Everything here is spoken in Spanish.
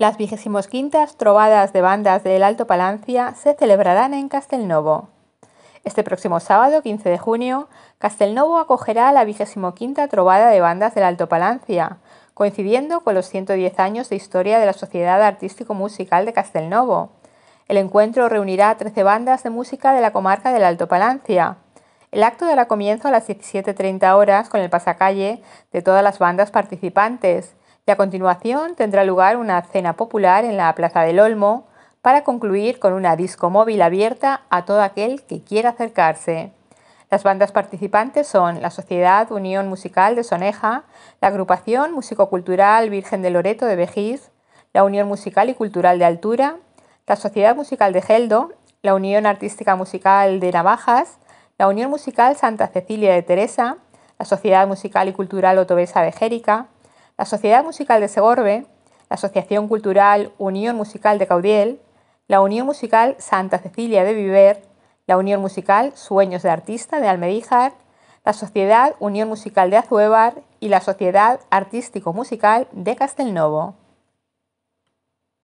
Las 25 quintas trovadas de bandas del Alto Palancia se celebrarán en Castelnovo. Este próximo sábado, 15 de junio, Castelnovo acogerá la vigésimo quinta trovada de bandas del Alto Palancia, coincidiendo con los 110 años de historia de la Sociedad Artístico-Musical de Castelnovo. El encuentro reunirá a 13 bandas de música de la comarca del Alto Palancia. El acto dará comienzo a las 17.30 horas con el pasacalle de todas las bandas participantes, y a continuación tendrá lugar una cena popular en la Plaza del Olmo para concluir con una disco móvil abierta a todo aquel que quiera acercarse. Las bandas participantes son la Sociedad Unión Musical de Soneja, la Agrupación Músico-Cultural Virgen de Loreto de Vejís, la Unión Musical y Cultural de Altura, la Sociedad Musical de Geldo, la Unión Artística Musical de Navajas, la Unión Musical Santa Cecilia de Teresa, la Sociedad Musical y Cultural Otovesa de Jérica, la Sociedad Musical de Segorbe, la Asociación Cultural Unión Musical de Caudiel, la Unión Musical Santa Cecilia de Viver, la Unión Musical Sueños de Artista de Almedíjar, la Sociedad Unión Musical de Azuévar y la Sociedad Artístico Musical de Castelnovo.